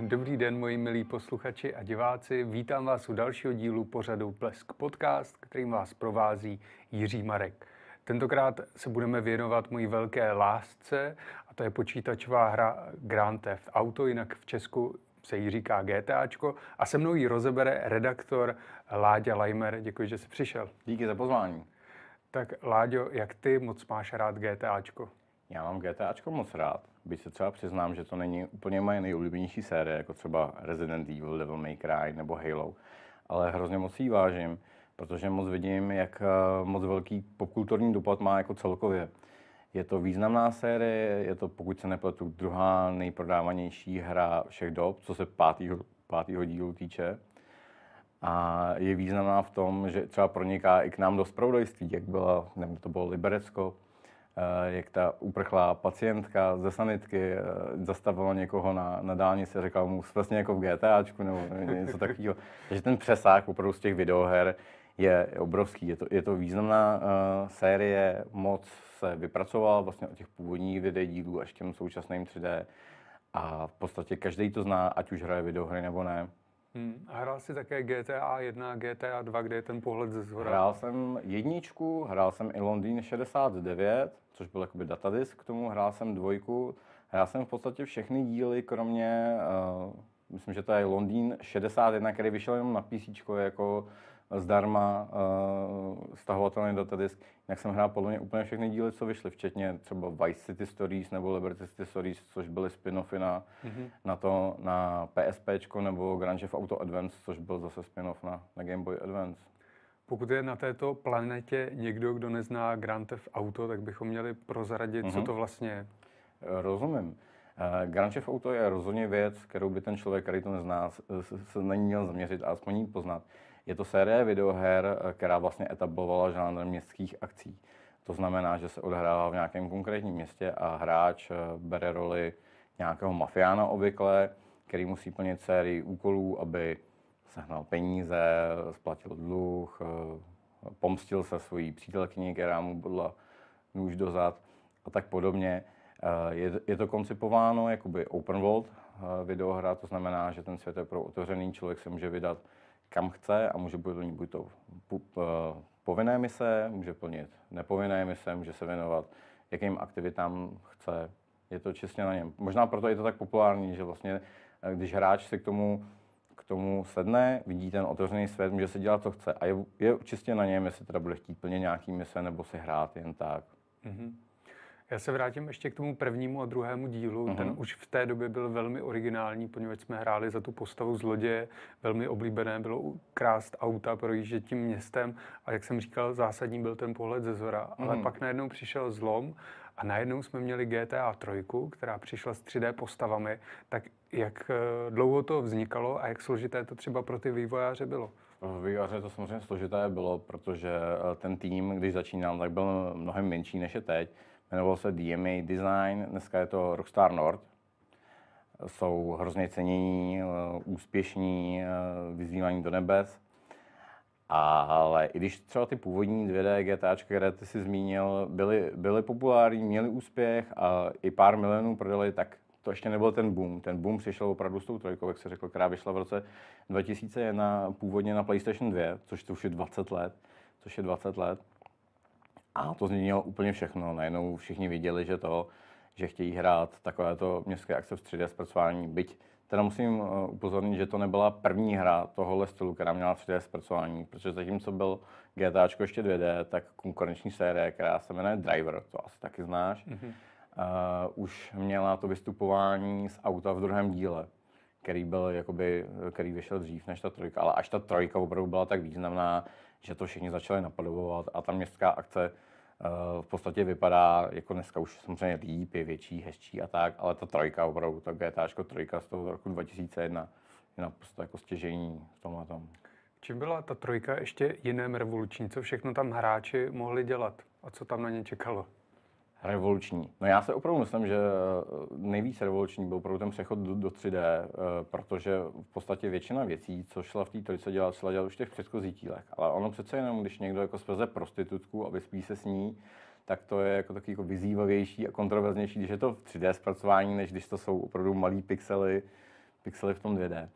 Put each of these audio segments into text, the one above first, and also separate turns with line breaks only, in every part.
Dobrý den, moji milí posluchači a diváci. Vítám vás u dalšího dílu pořadu Plesk Podcast, kterým vás provází Jiří Marek. Tentokrát se budeme věnovat mojí velké lásce, a to je počítačová hra Grand Theft Auto, jinak v Česku se jí říká GTAčko, a se mnou ji rozebere redaktor Láďa Lajmer. Děkuji, že jsi přišel. Díky za pozvání. Tak Láďo, jak ty moc máš rád GTAčko? Já mám GTAčko moc rád
by se třeba přiznám, že to není úplně moje nejoblíbenější série, jako třeba Resident Evil, Devil May Cry nebo Halo, ale hrozně moc jí vážím, protože moc vidím, jak eh, moc velký popkulturní dopad má jako celkově. Je to významná série, je to, pokud se nepletu, druhá nejprodávanější hra všech dob, co se pátýho, pátýho dílu týče. A je významná v tom, že třeba proniká i k nám do spravodajství, jak byla, nevím, to bylo Liberecko, Eh, jak ta uprchlá pacientka ze sanitky eh, zastavila někoho na, na dálnici a řekla mu, vlastně jako v GTAčku nebo něco takového. Takže ten přesah opravdu z těch videoher je obrovský. Je to, je to významná uh, série, moc se vypracovala vlastně od těch původních videodílů až k těm současným 3D a v podstatě každý to zná, ať už hraje videohry nebo ne.
Hmm. Hrál jsi také GTA 1 a GTA 2, kde je ten pohled ze zhora? Hrál jsem
jedničku, hrál jsem i Londýn 69, což byl jakoby datadisk k tomu, hrál jsem dvojku, hrál jsem v podstatě všechny díly, kromě, uh, myslím, že to je Londýn 61, který vyšel jenom na PC, jako zdarma uh, stahovatelný datadisk. Jak jsem hrál podle mě úplně všechny díly, co vyšly, včetně třeba Vice City Stories nebo Liberty City Stories, což byly spin-offy na, mm-hmm. na to, na PSP, nebo Grand Theft Auto Advance, což byl zase spin-off na, na Game Boy Advance.
Pokud je na této planetě někdo, kdo nezná Grand Theft Auto, tak bychom měli prozradit, mm-hmm. co mhm. to vlastně je. Eh, rozumím.
Uh, Grand Theft Auto je rozhodně věc, kterou by ten člověk, který to nezná, se na ní měl zaměřit a aspoň ji poznat. Uh, je to série videoher, eh, která vlastně etablovala žánr městských akcí. To znamená, že se odehrává v nějakém konkrétním městě a hráč eh, bere roli nějakého mafiána obvykle, který musí plnit sérii úkolů, aby sehnal peníze, splatil dluh, eh, pomstil se svojí přítelkyni, která mu bodla nůž do zad a tak podobně. Je, to koncipováno by open world videohra, to znamená, že ten svět je pro otevřený, člověk se může vydat kam chce a může plnit buď to eh, povinné mise, může plnit nepovinné mise, může se věnovat jakým aktivitám chce. Je to čistě na něm. Možná proto je to tak populární, že vlastně, eh, když hráč si k tomu, k tomu sedne, vidí ten otevřený svět, může si dělat, co chce. A je, je čistě na něm, jestli teda bude chtít plně nějaký mise nebo si hrát jen tak.
Mm-hmm. Já se vrátím ještě k tomu prvnímu a druhému dílu. Uh-huh. Ten mhm. už v té době byl velmi originální, poněvadž jsme hráli za tu postavu zloděje. Velmi oblíbené bylo krást auta, projíždět tím městem. A jak jsem říkal, zásadní byl ten pohled ze zora. Uh-huh. Ale mhm. pak najednou přišel zlom a najednou jsme měli GTA 3, která přišla s 3D postavami. Tak jak eh, dlouho to vznikalo a jak složité to třeba pro ty vývojáře bylo?
Vývojáře to samozřejmě složité bylo, protože eh, ten tým, když začínal, tak byl mnohem menší než je teď jmenoval se DMA Design, dneska je to Rockstar Nord. Jsou hrozně cenění, eh, úspěšní, eh, vyzývaní do nebes. ale i když třeba ty původní 2D GTAčka, které ty si zmínil, byly, byly populární, měly úspěch a i pár milionů prodali, tak to ještě nebyl ten boom. Ten boom přišel opravdu s tou trojkou, jak se řekl, která vyšla v roce 2001 původně na PlayStation 2, což to už je 20 let, což je 20 let. A to změnilo úplně všechno. Najednou všichni viděli, že to, že chtějí hrát takovéto městské akce v 3D zpracování. Byť teda musím eh, upozornit, že to nebyla první hra tohohle stylu, která měla 3D zpracování, protože zatímco byl GTA ještě 2D, tak konkurenční série, která se jmenuje Driver, to asi taky znáš, mm-hmm. uh, už měla to vystupování z auta v druhém díle, který byl jakoby, eh, který vyšel dřív než ta trojka, ale až ta trojka opravdu byla tak významná, že to všichni začali napodobovat a ta městská akce Eh, v podstatě vypadá jako dneska už samozřejmě líp, je větší, hezčí a tak, ale ta trojka opravdu, ta GTA trojka z toho roku 2001 je naprosto jako stěžení v tom a tom.
Čím byla ta trojka ještě jiném revoluční? Co všechno tam hráči mohli dělat a co tam na ně čekalo?
Revoluční. No já se opravdu myslím, že eh, nejvíc revoluční byl opravdu ten přechod do, do 3D, eh, protože v podstatě většina věcí, co šla v té trojce dělat, šla dělat už v těch předchozích tílech. Ale ono přece jenom, když někdo jako sveze prostitutku a vyspí se s ní, tak to je jako takový jako vyzývavější a kontroverznější, když je to v 3D zpracování, než když to jsou opravdu malý pixely, pixely v tom 2D. Uh,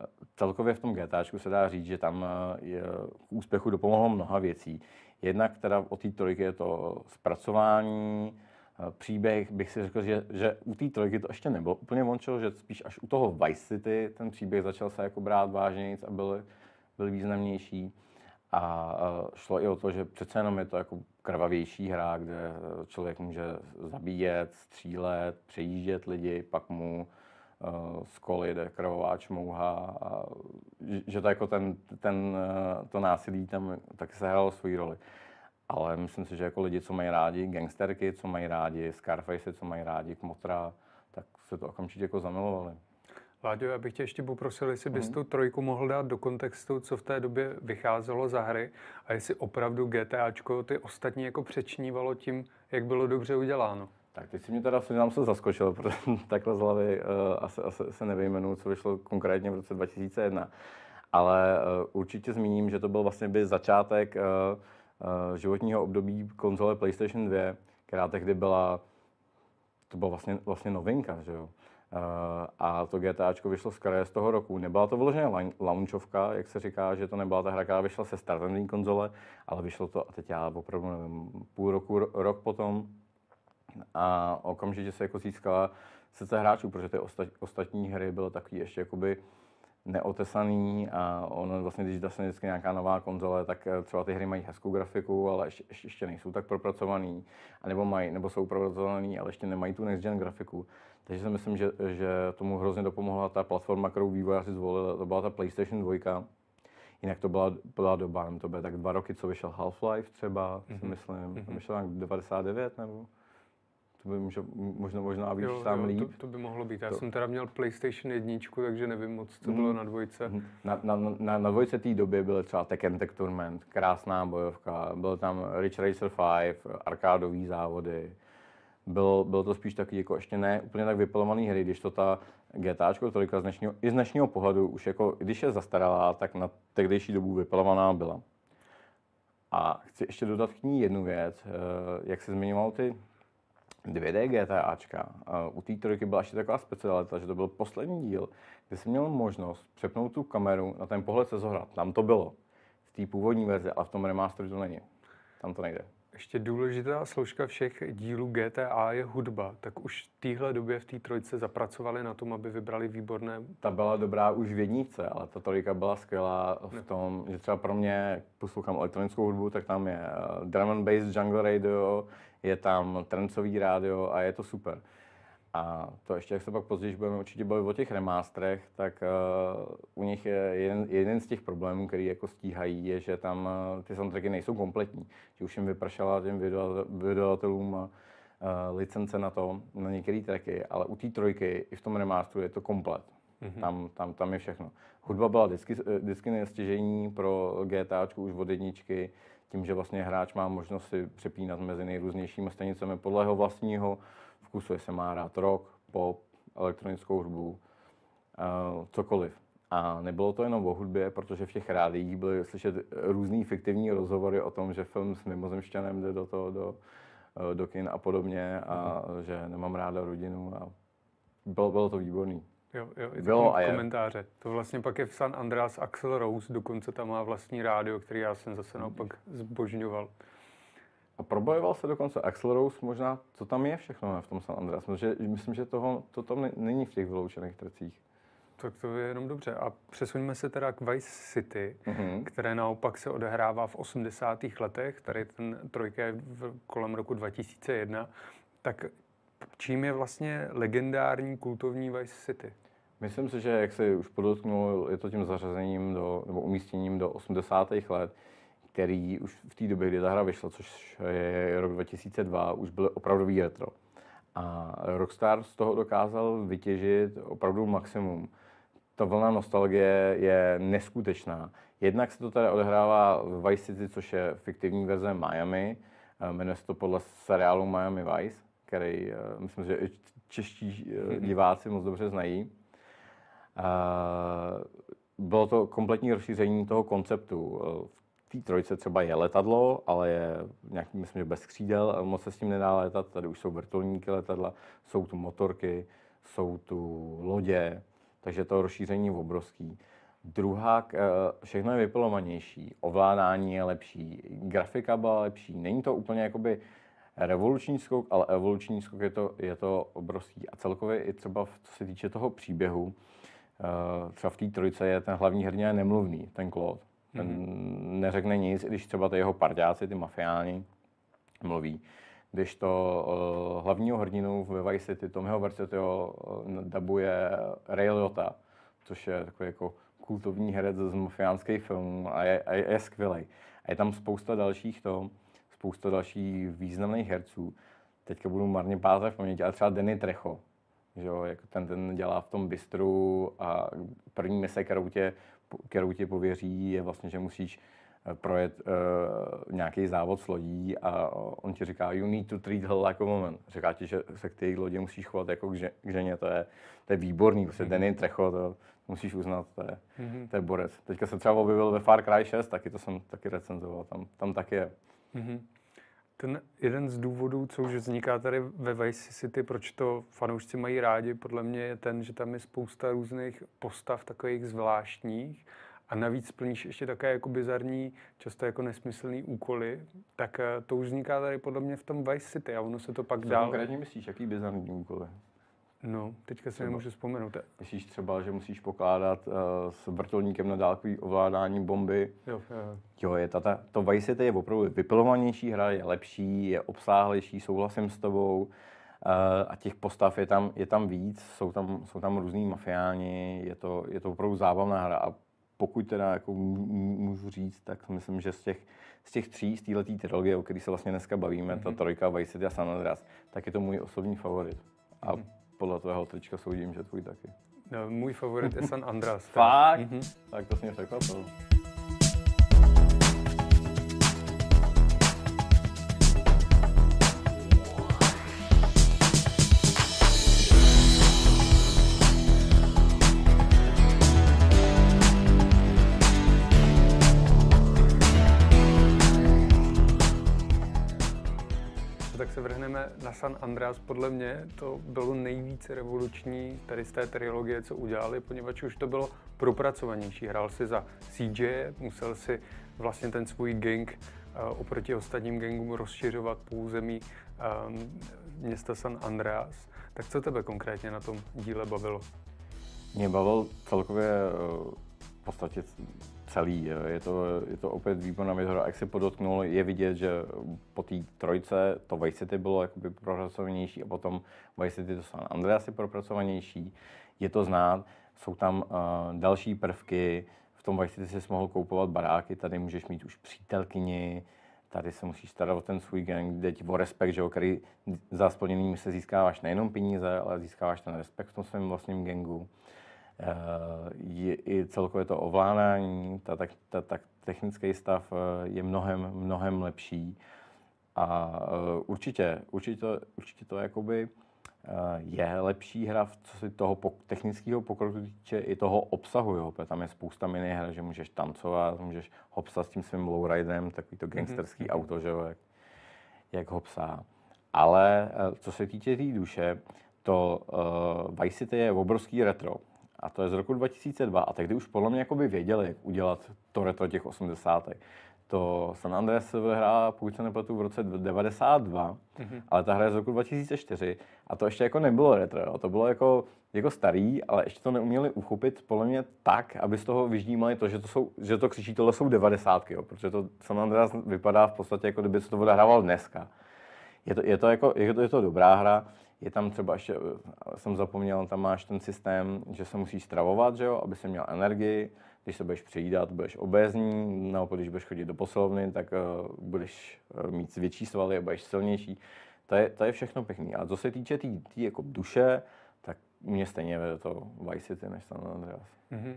eh, celkově v tom GTAčku se dá říct, že tam je, k úspěchu dopomohlo mnoha věcí. Jednak teda o té trojky je to zpracování, eh, příběh, bych si řekl, že, že u té trojky to ještě nebylo úplně vončil, že spíš až u toho Vice City ten příběh začal se jako brát vážnějc a byl, byl významnější. A eh, šlo i o to, že přece jenom je to jako krvavější hra, kde člověk může zabíjet, střílet, přejíždět lidi, pak mu z eh, kol jde krvováč, mouha a že to jako ten, ten, eh, to násilí tam taky sehrálo svoji roli. Ale myslím si, že jako lidi, co mají rádi gangsterky, co mají rádi Scarface, co mají rádi Kmotra, tak se to okamžitě jako zamilovali.
Láďo, já bych tě ještě poprosil, jestli bys mm. tu trojku mohl dát do kontextu, co v té době vycházelo za hry a jestli opravdu GTAčko ty ostatní jako přečnívalo tím, jak bylo dobře uděláno.
Tak teď si mě teda přiznám se zaskočil, protože takhle z hlavy uh, asi, asi se nevyjmenuju, co vyšlo konkrétně v roce 2001. Ale uh, určitě zmíním, že to byl vlastně by začátek uh, uh, životního období konzole PlayStation 2, která tehdy byla, to byla vlastně, vlastně novinka, že jo. Uh, a to GTAčko vyšlo z kraje z toho roku. Nebyla to vložená launchovka, jak se říká, že to nebyla ta hra, která vyšla se startovní konzole, ale vyšlo to, a teď já opravdu nevím, půl roku, rok potom, a okamžitě se jako získala srdce hráčů, protože ty osta- ostatní hry byly takový ještě jakoby neotesaný a ono vlastně, když dostane vždycky nějaká nová konzole, tak eh, třeba ty hry mají hezkou grafiku, ale ještě, ještě, nejsou tak propracovaný, a nebo, mají, nebo jsou propracovaný, ale ještě nemají tu next gen grafiku. Takže si myslím, že, že tomu hrozně dopomohla ta platforma, kterou vývojáři zvolili, to byla ta PlayStation 2, Jinak to byla, byla doba, to byly tak dva roky, co vyšel Half-Life třeba, mm-hmm. si mhm. myslím, mm-hmm. vyšel nějak 99 nebo to by může, možná, možná víš jo, tam jo, líp. To,
to by mohlo být. Já to. jsem teda měl PlayStation 1, takže nevím moc, co mm. bylo mhm. na dvojce. Mm.
Na, na, na, na dvojce té doby byl třeba Tekken Tech Tournament, krásná bojovka, byl tam Rich Racer 5, arkádové závody. Byl, bylo to spíš taky jako ještě ne úplně tak vypilovaný hry, když to ta GTA, tolika z dnešního, i z dnešního pohledu už jako, když je zastaralá, tak na tehdejší dobu vypilovaná byla. A chci ještě dodat k ní jednu věc, eh, jak se zmiňoval ty 2D GTAčka. u té trojky byla ještě taková specialita, že to byl poslední díl, kdy jsem měl možnost přepnout tu kameru na ten pohled se zohrat. Tam to bylo. V té původní verzi, ale v tom remasteru to není. Tam to nejde.
Ještě důležitá složka všech dílů GTA je hudba. Tak už v téhle době v té trojce zapracovali na tom, aby vybrali výborné...
Ta byla dobrá už v jednice, ale ta trojka byla skvělá v tom, ne. že třeba pro mě, poslouchám elektronickou hudbu, tak tam je eh, drum and bass Jungle Radio, je tam trencový rádio a je to super. A to ještě, jak se pak později budeme určitě bavit o těch remástrech, tak uh, u nich je jeden, jeden z těch problémů, který jako stíhají, je, že tam uh, ty soundtracky nejsou kompletní. Že už jim vypršela těm vydavatelům uh, licence na to, na některé tracky, ale u té trojky i v tom remástru je to komplet. Mm-hmm. Tam, tam, tam je všechno. Hudba byla vždycky, vždycky nestěžení pro GTAčku už od jedničky, tím, že vlastně hráč má možnost si přepínat mezi nejrůznějšími stanicemi podle jeho vlastního vkusu, jestli má rád rock, pop, elektronickou hudbu, uh, cokoliv. A nebylo to jenom o hudbě, protože v těch rádiích byly slyšet různý fiktivní rozhovory o tom, že film s mimozemšťanem jde do toho, do, eh, do kin a podobně a mhm. že nemám ráda rodinu a bylo, bylo to výborný. Jo, jo, i bylo a je.
To vlastně pak je v San Andreas Axel Rose, dokonce tam má vlastní rádio, který já jsem zase naopak zbožňoval.
A probojoval se dokonce Axel Rose možná, co tam je všechno no, v tom San Andreas, protože myslím, že toho, to tam není v těch vyloučených trcích.
Tak to je jenom dobře. A přesuňme se teda k Vice City, mm-hmm. které naopak se odehrává v 80. letech, tady ten trojka je v, kolem roku 2001. Tak Čím je vlastně legendární kultovní Vice City?
Myslím si, že, jak se už podotknul, je to tím zařazením do, nebo umístěním do 80. let, který už v té době, kdy ta hra vyšla, což je rok 2002, už byl opravdový retro. A Rockstar z toho dokázal vytěžit opravdu maximum. Ta vlna nostalgie je neskutečná. Jednak se to tady odehrává v Vice City, což je fiktivní verze Miami, eh, jmenuje se to podle seriálu Miami Vice který eh, myslím, že i čeští eh, hmm. diváci moc dobře znají. Eh, bylo to kompletní rozšíření toho konceptu. V té trojce třeba je letadlo, ale je nějaký, myslím, že bez křídel, moc se s tím nedá letat. Tady už jsou vrtulníky letadla, jsou tu motorky, jsou tu lodě, takže to rozšíření je obrovský. Druhá, všechno je vypilovanější, ovládání je lepší, grafika byla lepší, není to úplně jakoby revoluční skok, ale evoluční skok je to, je to obrovský. A celkově i třeba v, co se týče toho příběhu, eh, třeba v té trojice je ten hlavní hrdina nemluvný, ten Claude. Ten mm-hmm. neřekne nic, i když třeba ty jeho parťáci, ty mafiáni, mluví. Když to uh, hlavního hrdinu ve Vice City, Tomého Vercetyho, uh, eh, dabuje Ray Liotta, což je takový jako kultovní herec z mafiánských filmů a je, a je, je skvělý. A je tam spousta dalších to, spousta dalších významných herců. Teďka budu marně pátrat v paměti, ale třeba Denny Trecho, že jo, jako ten, ten dělá v tom bistru a první mise, kterou tě, kterou tě pověří, je vlastně, že musíš eh, projet uh, nějaký závod s lodí a on ti říká, you need to treat her like a woman. Říká ti, že se k té lodě musíš chovat jako k, že, k ženě, to je, to je výborný, prostě mm-hmm. Trecho, to musíš uznat, to je, mm-hmm. to je borec. Teďka se třeba objevil ve Far Cry 6, taky to jsem taky recenzoval, tam, tam taky je. Mm-hmm.
Ten jeden z důvodů, co už vzniká tady ve Vice City, proč to fanoušci mají rádi, podle mě je ten, že tam je spousta různých postav takových zvláštních a navíc plníš ještě také jako bizarní, často jako nesmyslný úkoly, tak eh, to už vzniká tady podle mě v tom Vice City a ono se to pak dá. dál... Konkrétně
myslíš, jaký bizarní úkoly?
No, teďka si třeba, nemůžu vzpomenout.
Myslíš třeba, že musíš pokládat uh, s vrtulníkem na dálkový ovládání bomby? Jo, jo. jo je tata, to Vice City je opravdu vypilovanější hra, je lepší, je obsáhlejší, souhlasím s tobou. Uh, a těch postav je tam, je tam víc, jsou tam, jsou tam různý mafiáni, je to, je to opravdu zábavná hra. A pokud teda jako můžu říct, tak myslím, že z těch, z těch tří, z této trilogie, o které se vlastně dneska bavíme, mm-hmm. ta mhm. trojka, Vice City a San Andreas, tak je to můj osobní favorit. A mm-hmm tvého trička soudím, že tvůj taky.
No, můj favorit je San Andreas. Fakt? Mm-hmm. Tak to jsi mě překvapil. na San Andreas, podle mě to bylo nejvíce revoluční tady z té trilogie, co udělali, poněvadž už to bylo propracovanější. Hrál si za CJ, musel si vlastně ten svůj gang eh, oproti ostatním gangům rozšiřovat po území ehm, města San Andreas. Tak co tebe konkrétně na tom díle bavilo?
Mě bavil celkově eh, v podstatě celý. Je to, je to opět výborná metoda, jak se podotknul, je vidět, že po té trojce to Vice City bylo jakoby propracovanější a potom Vice City to San Andreas je propracovanější. Je to znát, jsou tam uh, další prvky, v tom Vice City si mohl koupovat baráky, tady můžeš mít už přítelkyni, tady se musíš starat o ten svůj gang, jde ti o respekt, že jo, který za splněným se získáváš nejenom peníze, ale získáváš ten respekt v tom svém vlastním gangu. Eh, je, i celkově to ovládání, ta, ta, ta, ta technický stav eh, je mnohem, mnohem lepší. A eh, určitě, určitě to, určitě to jakoby je lepší hra, co se toho technického pokroku týče, i toho obsahu, jo, protože tam je spousta minihra, že můžeš tancovat, můžeš hopsat s tím svým lowriderem, takový to mhm. gangsterský mm-hmm. auto, že jo, jak, jak hopsá. Ale co se týče té tý duše, to uh, Vice City je obrovský retro a to je z roku 2002 a tehdy už podle mě jakoby věděli, jak udělat to retro těch 80. To San Andreas se vyhrála, pokud se nepletu, v roce 92, mm-hmm. ale ta hra je z roku 2004 a to ještě jako nebylo retro, jo. to bylo jako, jako starý, ale ještě to neuměli uchopit podle mě tak, aby z toho vyždímali to, že to, jsou, že to křičí, tohle jsou 90. jo, protože to San Andreas vypadá v podstatě jako kdyby se to odehrával dneska. Je to, je to, jako, je to, je to dobrá hra, je tam třeba, ještě, jsem zapomněl, tam máš ten systém, že se musíš stravovat, že jo, aby se měl energii. Když se budeš přejídat, budeš obézní, naopak, když budeš chodit do posilovny, tak uh, budeš eh, mít větší svaly a budeš silnější. To je, to je všechno pěkný. A co se týče té tý, tý, jako duše, tak mě stejně vede to Vice City než San Andreas.
Mm-hmm.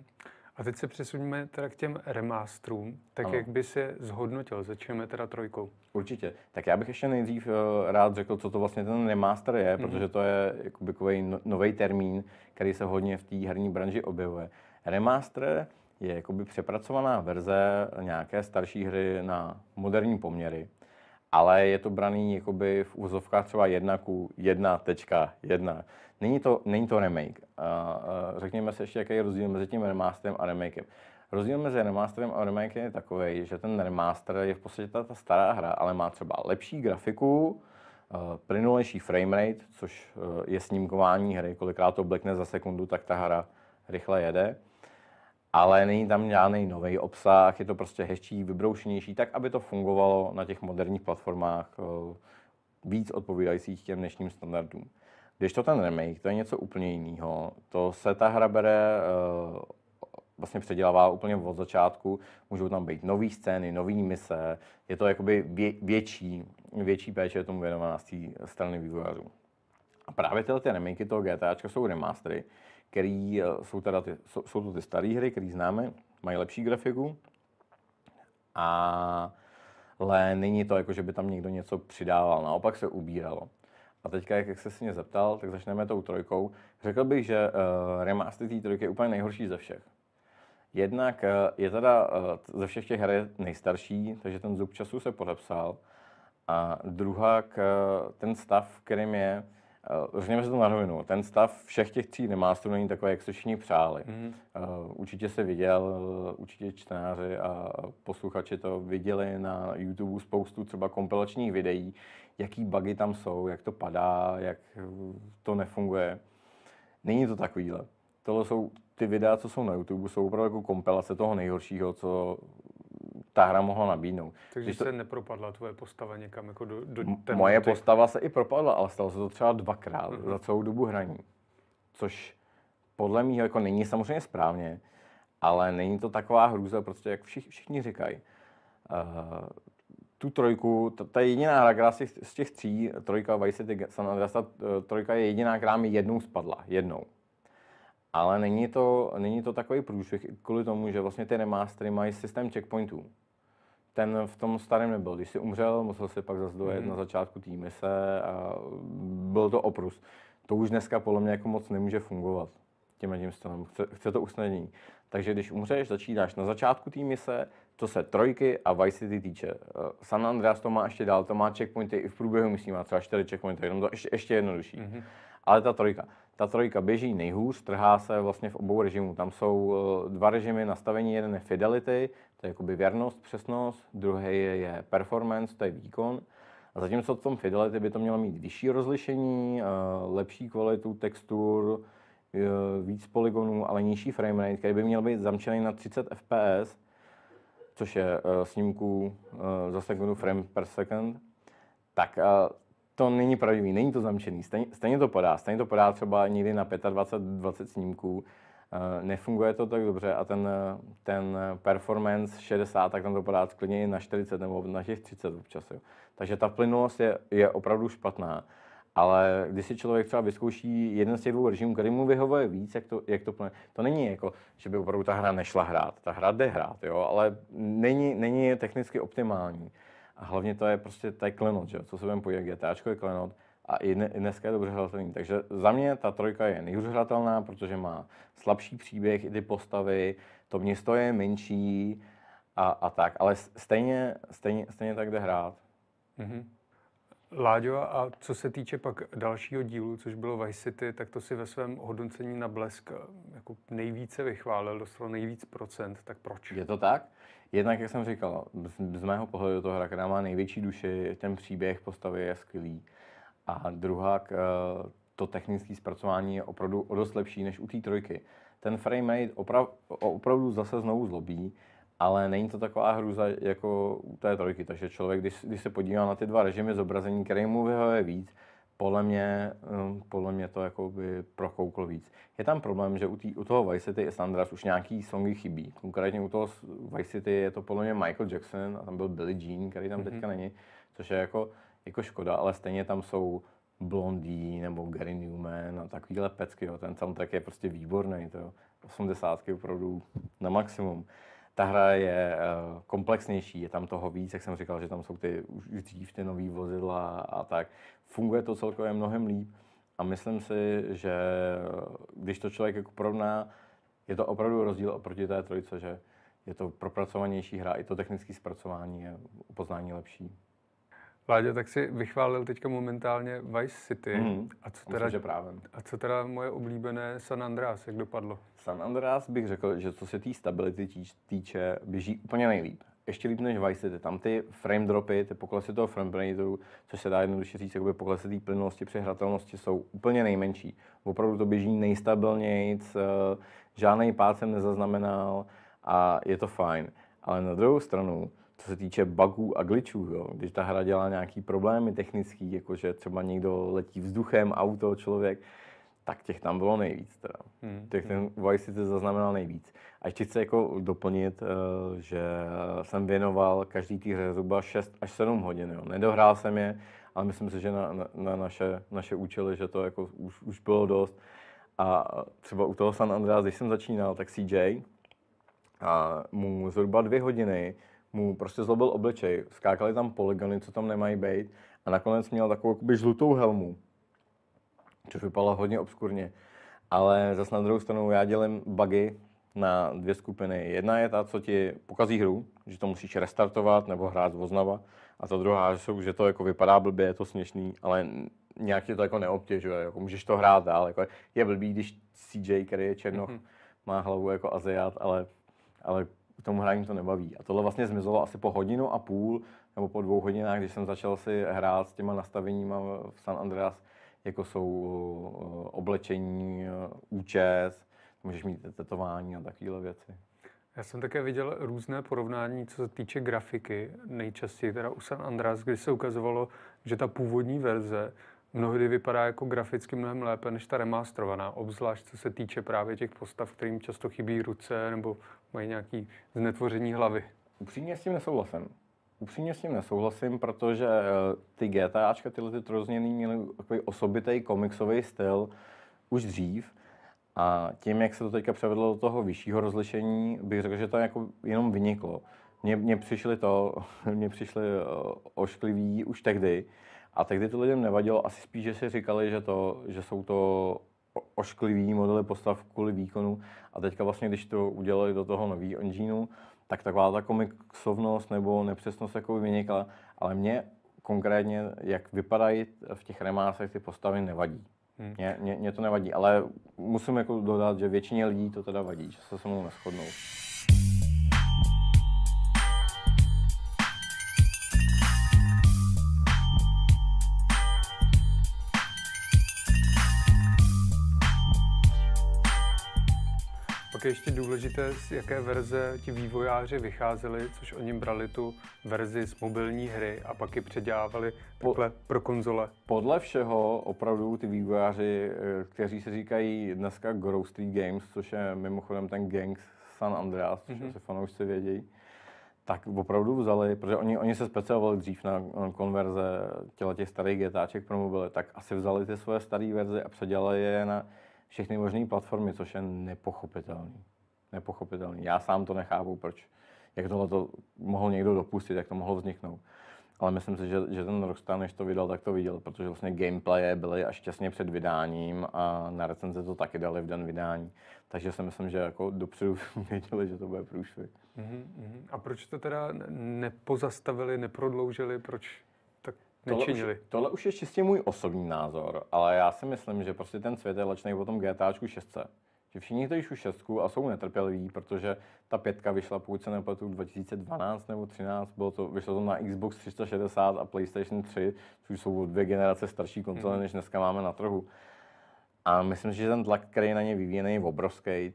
A teď se přesuneme teda k těm remasterům. Tak ano. jak by se zhodnotil? Začneme teda trojkou.
Určitě. Tak já bych ještě nejdřív eh, rád řekl, co to vlastně ten remaster je, mm-hmm. protože to je jakoby no, nový termín, který se hodně v té herní branži objevuje. Remaster je jakoby přepracovaná verze nějaké starší hry na moderní poměry, ale je to braný jakoby v úzovkách třeba 1 ku 1.1. Není to, není to remake. uh, uh, řekněme si ještě, jaký je rozdíl mezi tím remasterem a remakem. Rozdíl mezi remasterem a remakem je takový, že ten remaster je v podstatě ta, ta stará hra, ale má třeba lepší grafiku, Uh, plynulejší framerate, což uh, je snímkování hry, kolikrát to blikne za sekundu, tak ta hra rychle jede. Ale není tam žádný nový obsah, je to prostě hezčí, vybroušenější, tak aby to fungovalo na těch moderních platformách uh, víc odpovídajících těm dnešním standardům. Když to ten remake, to je něco úplně jiného. To se ta hra bere uh, vlastně předělává úplně od začátku. Můžou tam být nové scény, nové mise. Je to jakoby vě, větší, větší péče tomu věnovaná z té strany vývojářů. A právě tyhle ty remakey toho GTAčka jsou remastery, které eh, jsou, teda ty, jsou, jsou to ty staré hry, které známe, mají lepší grafiku, a ale není to jako, že by tam někdo něco přidával, naopak se ubíralo. A teďka, jak se si mě zeptal, tak začneme tou trojkou. Řekl bych, že uh, eh, remaster té trojky je úplně nejhorší ze všech. Jednak uh, je teda uh, ze všech těch her nejstarší, takže ten zub času se podepsal. A druhá, k, uh, ten stav, kterým je, uh, řekněme se to na rovinu, ten stav všech těch tří remasterů není takový, jak se všichni přáli. Mm. Uh, určitě se viděl, určitě čtenáři a posluchači to viděli na YouTube spoustu třeba kompilačních videí, jaký bugy tam jsou, jak to padá, jak eh, to nefunguje. Není to takovýhle. Tohle jsou ty videa, co jsou na YouTube, jsou opravdu jako kompilace toho nejhoršího, co ta hra mohla nabídnout. Takže Když to... se
nepropadla tvoje postava někam jako do, do ten Moje
postava se i propadla, ale stalo se to třeba dvakrát mm-hmm. za celou dobu hraní. Což podle mě jako není samozřejmě správně, ale není to taková hrůza, prostě jak všichni, všichni říkají. Uh, tu trojku, ta, je jediná hra, která z, těch tří, trojka Vice City San Andreas, ta eh, trojka je jediná, která mi jednou spadla, jednou. Ale není to, není to takový průšvih kvůli tomu, že vlastně ty remastery mají systém checkpointů. Ten v tom starém nebyl. Když si umřel, musel si pak zase dojet mm-hmm. na začátku té mise a byl to oprus. To už dneska podle mě jako moc nemůže fungovat tím tím stylem. Chce, chce to usnadnění. Takže když umřeš, začínáš na začátku té mise, co se trojky a Vice City týče. Eh, San Andreas to má ještě dál, to má checkpointy i v průběhu myslím má třeba čtyři checkpointy, jenom to ještě, ještě jednodušší. Mm-hmm. Ale ta trojka. Ta trojka běží nejhůř, trhá se vlastně v obou režimů. Tam jsou eh, dva režimy nastavení, jeden je fidelity, to je jakoby věrnost, přesnost, druhý je performance, to je výkon. A zatímco v tom fidelity by to mělo mít vyšší rozlišení, eh, lepší kvalitu textur, Eh, víc poligonů, ale nižší frame rate, který by měl být zamčený na 30 fps, což je eh, snímků eh, za sekundu frame per second, tak to není pravdivý, není to zamčený. Stejně, stejně to podá, stejně to podá třeba někdy na 25, 20 snímků. Nefunguje to tak dobře a ten, ten performance 60, tak tam to podá klidně i na 40 nebo na těch 30 občas. Takže ta plynulost je, je opravdu špatná. Ale když si člověk třeba vyzkouší jeden z těch dvou režimů, který mu vyhovuje víc, jak to, jak to plne, to není jako, že by opravdu ta hra nešla hrát. Ta hra jde hrát, jo, ale není, není technicky optimální. A hlavně to je prostě ta klenot, že? co se budeme podívat, GTAčko je klenot a i, ne, i dneska je dobře hratelný. Takže za mě ta trojka je nejhůř hratelná, protože má slabší příběh, i ty postavy, to město je menší a, a tak, ale stejně, stejně, stejně tak jde hrát.
Mm-hmm. Láďo, a co se týče pak dalšího dílu, což bylo Vice City, tak to si ve svém hodnocení na Blesk eh, jako nejvíce vychválil, dostal nejvíc procent, tak proč?
Je to tak? Jednak, jak jsem říkal, z, z mého pohledu to hra, která má největší duši, ten příběh postavy je skvělý. A druhá, eh, to technické zpracování je opravdu o dost lepší než u té trojky. Ten frame rate opravdu zase znovu zlobí, ale není to taková hrůza jako u té trojky, takže člověk, když, když se podívá na ty dva režimy zobrazení, které mu vyhovuje víc, podle mě, hm, podle mě to jako by prokoukl víc. Je tam problém, že u, tý, u toho Vice City Sandras už nějaký songy chybí. Konkrétně u toho Vice City je to podle mě Michael Jackson a tam byl Billie Jean, který tam mm-hmm. teďka není, což je jako, jako škoda, ale stejně tam jsou Blondie nebo Gary Newman a takovýhle pecky. Jo. Ten soundtrack je prostě výborný, to jo. 80 opravdu na maximum ta hra je eh, komplexnější, je tam toho víc, jak jsem říkal, že tam jsou ty už dřív ty nový vozidla a tak. Funguje to celkově mnohem líp a myslím si, že eh, když to člověk jako porovná, je to opravdu rozdíl oproti té trojice, že je to propracovanější hra, i to technické zpracování je poznání lepší.
Vládě, tak si vychválil teďka momentálně Vice City. Mm, a, co teda, myslím, právě. a co teda moje oblíbené San Andreas, jak dopadlo?
San Andreas bych řekl, že co se té stability týče, běží úplně nejlíp. Ještě líp než Vice City. Tam ty frame dropy, ty poklesy toho frame rateu, což se dá jednoduše říct, jakoby poklesy té při hratelnosti jsou úplně nejmenší. Opravdu to běží nejstabilnějc, eh, žádný pád jsem nezaznamenal a je to fajn. Ale na druhou stranu, co se týče bugů a glitchů, jo. když ta hra dělá nějaký problémy technický, jakože třeba někdo letí vzduchem, auto, člověk, tak těch tam bylo nejvíc. Teda. Hmm. Těch ten hmm. Vice City zaznamenal nejvíc. A ještě chci jako doplnit, eh, že jsem věnoval každý tý hře zhruba 6 až 7 hodin. Jo. Nedohrál jsem je, ale myslím si, že na, na, na naše, naše účely, že to jako už, už bylo dost. A třeba u toho San Andreas, když jsem začínal, tak CJ, a mu zhruba dvě hodiny mu prostě zlobil obličej. Skákali tam poligony, co tam nemají být. A nakonec měl takovou jakoby žlutou helmu, což vypadalo hodně obskurně. Ale zase na druhou stranu já dělím bugy na dvě skupiny. Jedna je ta, co ti pokazí hru, že to musíš restartovat nebo hrát oznava. A ta druhá jsou, že to jako vypadá blbě, je to směšný, ale nějak tě to jako neobtěžuje, jako můžeš to hrát dál. Jako je blbý, když CJ, který je černo, mm-hmm. má hlavu jako Aziat, ale, ale k tomu hraní to nebaví. A tohle vlastně zmizelo asi po hodinu a půl nebo po dvou hodinách, když jsem začal si hrát s těma nastaveníma v San Andreas, jako jsou eh, oblečení, eh, účes, můžeš mít tetování a takovéhle věci.
Já jsem také viděl různé porovnání, co se týče grafiky, nejčastěji teda u San Andreas, kdy se ukazovalo, že ta původní verze mnohdy vypadá jako graficky mnohem lépe než ta remastrovaná. obzvlášť co se týče právě těch postav, kterým často chybí ruce nebo mají nějaký znetvoření hlavy. Upřímně s tím nesouhlasím. Upřímně s tím nesouhlasím, protože eh,
ty GTAčka, tyhle ty trozněný měly takový osobitý komiksový styl už dřív. A tím, jak se to teďka převedlo do toho vyššího rozlišení, bych řekl, že to jako jenom vyniklo. mně přišly to, mně přišly eh, ošklivý už tehdy, a tehdy to lidem nevadilo, asi spíš, že si říkali, že, to, že jsou to ošklivý modely postav kvůli výkonu. A teďka vlastně, když to udělali do toho nový engineu, tak taková ta komiksovnost nebo nepřesnost jako vynikla, ale mě konkrétně, jak vypadají v těch remásech ty postavy, nevadí. Hmm. Mě, mě, mě to nevadí, ale musím jako dodat, že většině lidí to teda vadí, že se se mnou neschodnou.
je ještě důležité, z jaké verze ti vývojáři vycházeli, což oni brali tu verzi z mobilní hry a pak ji předělávali takhle po, pro konzole.
Podle všeho opravdu ty vývojáři, eh, kteří se říkají dneska Grow Street Games, což je mimochodem ten Gangs San Andreas, což mm-hmm. se fanoušci vědějí, tak opravdu vzali, protože oni, oni se specializovali dřív na konverze těla těch starých GTAček pro mobily, tak asi vzali ty svoje staré verze a předělali je na všechny možné platformy, což je nepochopitelný. Nepochopitelný. Já sám to nechápu, proč. Jak tohle to mohl někdo dopustit, jak to mohlo vzniknout. Ale myslím si, že, že ten Rockstar, než to vydal, tak to viděl, protože vlastně gameplaye byly až těsně před vydáním a na recenze to taky dali v den vydání. Takže si myslím, že jako dopředu věděli, že to bude průšvih.
Mm-hmm. A proč to teda nepozastavili, neprodloužili, proč nečinili. Tohle
už, tohle už je čistě můj osobní názor, ale já si myslím, že prostě ten svět je lečnej o tom GTAčku 6 že všichni to už šestku a jsou netrpěliví, protože ta pětka vyšla, pokud se nepletu, 2012 nebo 13, bylo to, vyšlo to na Xbox 360 a PlayStation 3, což jsou dvě generace starší konzole, mm-hmm. než dneska máme na trhu. A myslím si, že ten tlak, který na ně vyvíjený, je obrovský. Eh,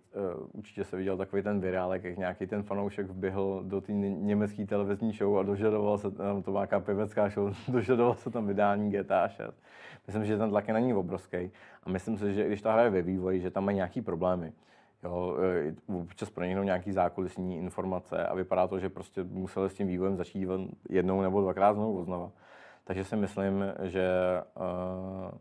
určitě se viděl takový ten virálek, jak nějaký ten fanoušek vběhl do té německé televizní show a dožadoval se tam, eh, to má pivecká show, dožadoval se tam vydání GTA 6. Myslím, že ten tlak je na ní obrovský. A myslím si, že když ta hra je ve vývoji, že tam mají nějaký problémy. Jo, eh, občas proniknou nějaký zákulisní informace a vypadá to, že prostě museli s tím vývojem začít jednou nebo dvakrát znovu znova. Takže si myslím, že uh,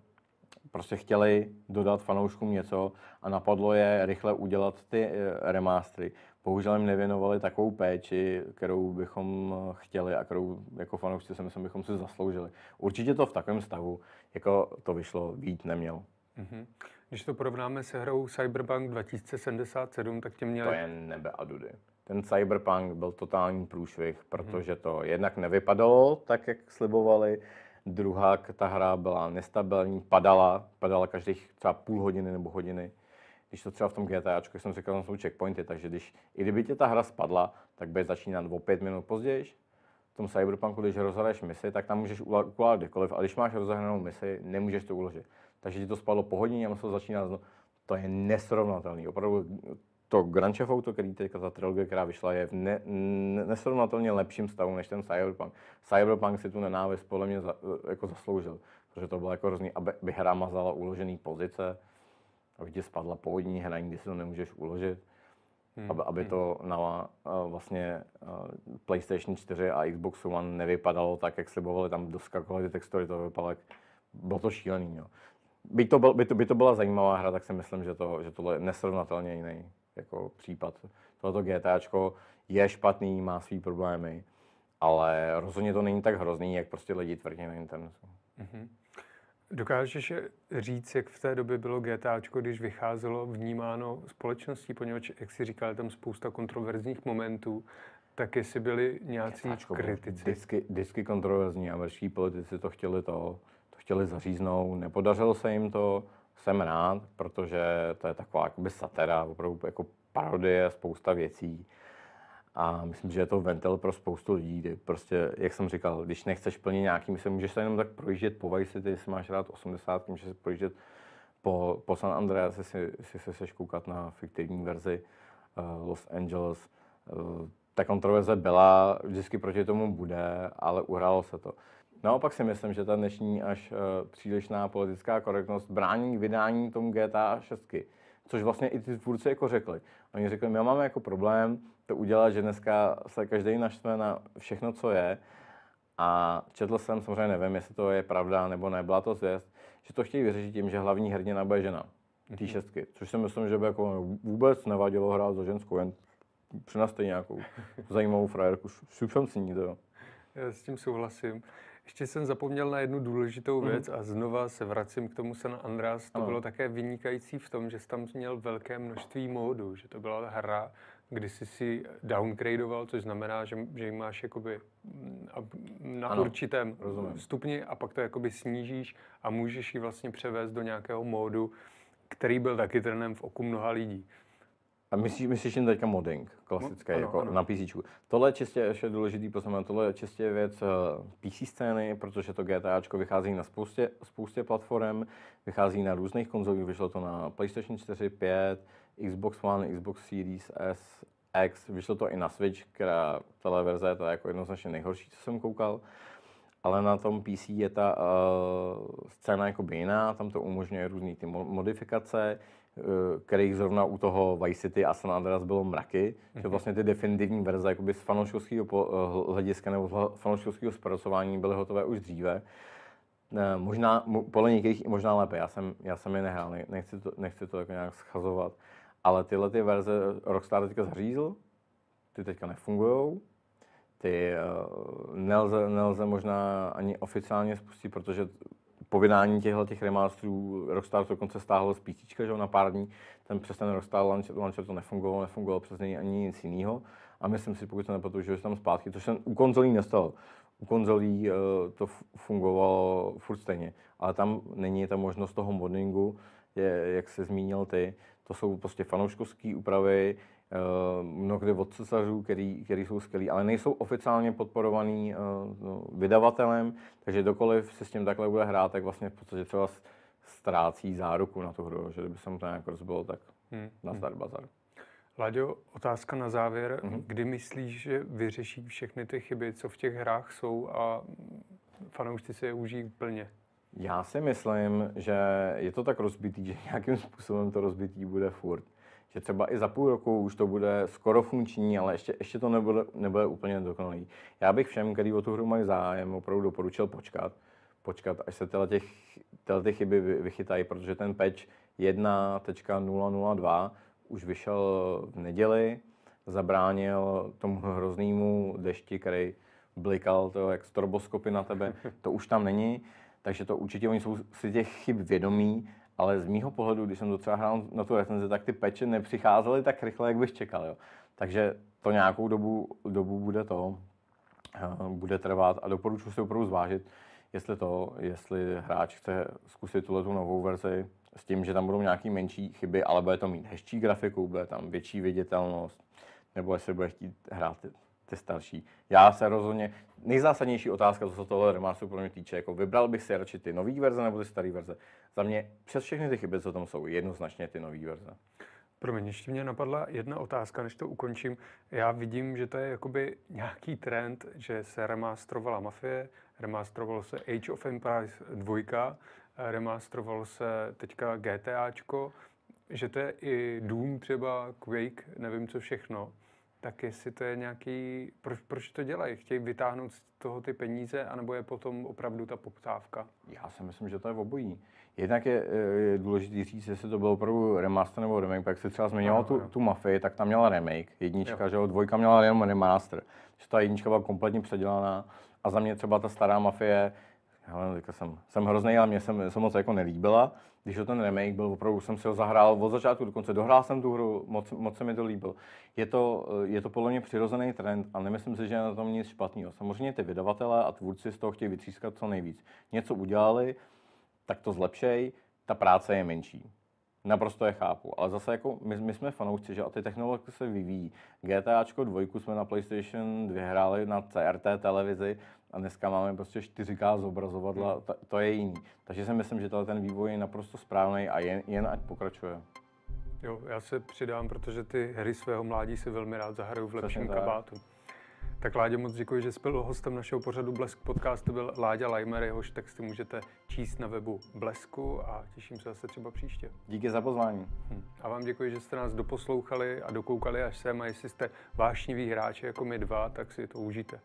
prostě chtěli dodat fanouškům něco a napadlo je rychle udělat ty eh, remastery. Bohužel jim nevěnovali takovou péči, kterou bychom eh, chtěli a kterou jako fanoušci si myslím, bychom si zasloužili. Určitě to v takovém stavu, jako to vyšlo, být nemělo.
Mm-hmm. Když to porovnáme se hrou Cyberpunk 2077, tak tě měli... To je nebe a dudy. Ten
Cyberpunk byl totální průšvih, protože to jednak nevypadalo tak, jak slibovali, Druhá ta hra byla nestabilní, padala, padala každých třeba půl hodiny nebo hodiny. Když to třeba v tom GTAčku, jsem říkal, tam jsou checkpointy, takže když, i kdyby tě ta hra spadla, tak bude začínat o pět minut později. V tom Cyberpunku, když rozhraješ misi, tak tam můžeš ukládat kdekoliv, a když máš rozhranou misi, nemůžeš to uložit. Takže ti to spadlo po hodině a muselo začínat no, To je nesrovnatelné. Opravdu to Grand Chef Auto, který teďka za trilogie, která vyšla, je v ne, nesrovnatelně lepším stavu než ten Cyberpunk. Cyberpunk si tu nenávist podle mě za, e, jako zasloužil, protože to bylo jako hrozný, aby, aby hra mazala uložený pozice, aby ti spadla původní hra, nikdy si to nemůžeš uložit, hmm. aby, aby hmm. to na e, vlastně e, PlayStation 4 a Xbox One nevypadalo tak, jak se bovali tam doskakovaly ty textury, to vypadalo, bylo to šílený. Jo. By to, byl, by, to, by to byla zajímavá hra, tak si myslím, že, to, že tohle je nesrovnatelně jiný jako případ toto GTAčko je špatný, má svý problémy, ale rozhodně to není tak hrozný, jak prostě lidi tvrdí na internetu.
Mm-hmm. Dokážeš říct, jak v té době bylo GTAčko, když vycházelo vnímáno společností, poněvadž, jak si říkal, tam spousta kontroverzních momentů, tak jestli byli nějací GTAčko,
kritici. Disky, disky kontroverzní, američtí politici to chtěli to, to chtěli zaříznout, nepodařilo se jim to, jsem rád, protože to je taková jakoby satera, opravdu jako parodie, spousta věcí. A myslím, že je to ventil pro spoustu lidí. Kdy prostě, jak jsem říkal, když nechceš plnit nějaký, myslím, můžeš se jenom tak projíždět po Vice City, jestli máš rád 80, můžeš se projíždět po, po San Andreas, jestli, se seš koukat na fiktivní verzi uh, Los Angeles. Uh, ta kontroverze byla, vždycky proti tomu bude, ale uhrálo se to. Naopak si myslím, že ta dnešní až eh, přílišná politická korektnost brání vydání tomu GTA 6. Což vlastně i ty tvůrci jako řekli. Oni řekli, my máme jako problém to udělat, že dneska se každý naštve na všechno, co je. A četl jsem, samozřejmě nevím, jestli to je pravda nebo ne, byla to zvěst, že to chtějí vyřešit tím, že hlavní hrdina bude žena. Tý mhm. šestky. Což si myslím, že by jako vůbec nevadilo hrát za ženskou, jen přinaste nějakou zajímavou frajerku. Šup jsem si ní to, jo.
Já s tím souhlasím. Ještě jsem zapomněl na jednu důležitou mhm. věc mm a znova se vracím k tomu San Andreas. To ano. bylo také vynikající v tom, že jsi tam měl velké množství módů, že to byla hra, kdy jsi si downgradeoval, což znamená, že, že ji máš jakoby mm, na ano, určitém rozumím. stupni a pak to jakoby snížíš a můžeš ji vlastně převést do nějakého módu, který byl taky trenem v oku mnoha lidí.
A myslíš, myslíš jen teďka modding, klasické, no, jako ano. na PC. Tohle je čistě ještě důležitý poznamená, tohle je čistě věc eh, PC scény, protože to GTAčko vychází na spoustě, spoustě platform, vychází na různých konzolích, vyšlo to na PlayStation 4, 5, Xbox One, Xbox Series S, X, vyšlo to i na Switch, která tahle verze je jako jednoznačně nejhorší, co jsem koukal ale na tom PC je ta uh, scéna jakoby jiná, tam to umožňuje různé ty modifikace, uh, eh, kterých zrovna u toho Vice City a San Andreas bylo mraky, mm-hmm. že mhm. vlastně ty definitivní verze jakoby z fanoušovského uh, eh, hlediska nebo z fanoušovského zpracování byly hotové už dříve. Ne, možná, podle některých i možná lépe, já jsem, já jsem je nehrál, nechci to, nechci to jako nějak schazovat, ale tyhle ty verze Rockstar teďka zřízl, ty teďka nefungují, ty eh, nelze, nelze možná ani oficiálně spustit, protože po vydání těchto těch remasterů Rockstar to dokonce stáhlo z PC, že na pár dní. Ten přes ten Rockstar launcher, launcher to nefungovalo, nefungovalo přes něj ani nic jiného. A myslím si, pokud se nepletu, že tam zpátky, což jsem u konzolí nestal. U konzolí uh, to fungovalo furt stejně, ale tam není ta možnost toho modningu, je, jak se zmínil ty, to jsou prostě fanouškovské úpravy, Eh, mnohdy od cesařů, který, který jsou skvělí, ale nejsou oficiálně podporovaný eh, no, vydavatelem, takže dokoliv se s tím takhle bude hrát, tak vlastně v podstatě třeba ztrácí záruku na tu hru, že kdyby se mu to nějak rozbilo, tak hmm. na hmm. Star bazar.
Ladio, otázka na závěr. Mm-hmm. Kdy myslíš, že vyřeší všechny ty chyby, co v těch hrách jsou a fanoušci si je užijí plně?
Já si myslím, že je to tak rozbitý, že nějakým způsobem to rozbití bude furt že třeba i za půl roku už to bude skoro funkční, ale ještě, ještě to nebude, nebude úplně dokonalý. Já bych všem, kteří o tu hru mají zájem, opravdu doporučil počkat, počkat, až se tyhle, těch, tyhle ty chyby vychytají, protože ten patch 1.002 už vyšel v neděli, zabránil tomu hroznému dešti, který blikal to jak stroboskopy na tebe, to už tam není, takže to určitě oni jsou si těch chyb vědomí, ale z mýho pohledu, když jsem to třeba hrál na tu recenzi, tak ty peče nepřicházely tak rychle, jak bych čekal. Jo. Takže to nějakou dobu, dobu bude to, eh, bude trvat a doporučuji si opravdu zvážit, jestli to, jestli hráč chce zkusit tuhle tu novou verzi s tím, že tam budou nějaké menší chyby, ale bude to mít hezčí grafiku, bude tam větší viditelnost, nebo jestli bude chtít hrát ty starší. Já se rozhodně, nejzásadnější otázka, co se tohle remasteru pro mě týče, jako vybral bych si radši ty nové verze nebo ty staré verze. Za mě přes všechny ty chyby, co tam jsou, jednoznačně
ty nové verze. Promiň, ještě mě napadla jedna otázka, než to ukončím. Já vidím, že to je jakoby nějaký trend, že se remastrovala Mafie, remasterovalo se Age of Empires 2, remasterovalo se teďka GTAčko, že to je i Doom třeba, Quake, nevím co všechno tak jestli to je nějaký, proč, proč to dělají? Chtějí vytáhnout z toho ty peníze, anebo je potom opravdu ta poptávka?
Já si myslím, že to je obojí. Jednak je, eh, je důležité říct, jestli to byl opravdu remaster nebo remake, pak se třeba změnilo, tu, tu mafii, tak tam měla remake, jednička, jo. že jo, dvojka měla jenom remaster. Že ta jednička byla kompletně předělaná a za mě třeba ta stará mafie, já jsem, jsem hrozný, ale mě jsem, jsem moc jako nelíbila, když o ten remake byl, opravdu jsem si ho zahrál od začátku do konce. Dohrál jsem tu hru, moc, moc se mi to líbil. Je to, eh, je to podle mě přirozený trend a nemyslím si, že je na tom nic špatného. Samozřejmě ty vydavatelé a tvůrci z toho chtějí vytřískat co nejvíc. Něco udělali, tak to zlepšej, ta práce je menší. Naprosto je chápu, ale zase jako my, my jsme fanoušci, že a ty technologie se vyvíjí. GTAčko 2 jsme na PlayStation 2 hráli na CRT televizi, a dneska máme prostě 4K zobrazovadla, hmm. ta, to je jiný. Takže si myslím, že ten vývoj je naprosto správný a jen, jen ať pokračuje.
Jo, já se přidám, protože ty hry svého mládí si velmi rád zahraju v lepším Přesně kabátu. Tak. Ládě, moc děkuji, že jsi byl hostem našeho pořadu Blesk podcastu, byl Láďa Lajmer, jehož texty můžete číst na webu Blesku a těším se zase třeba příště.
Díky za pozvání.
Hm. A vám děkuji, že jste nás doposlouchali a dokoukali až sem a jestli jste vášniví hráči jako my dva, tak si to užijte.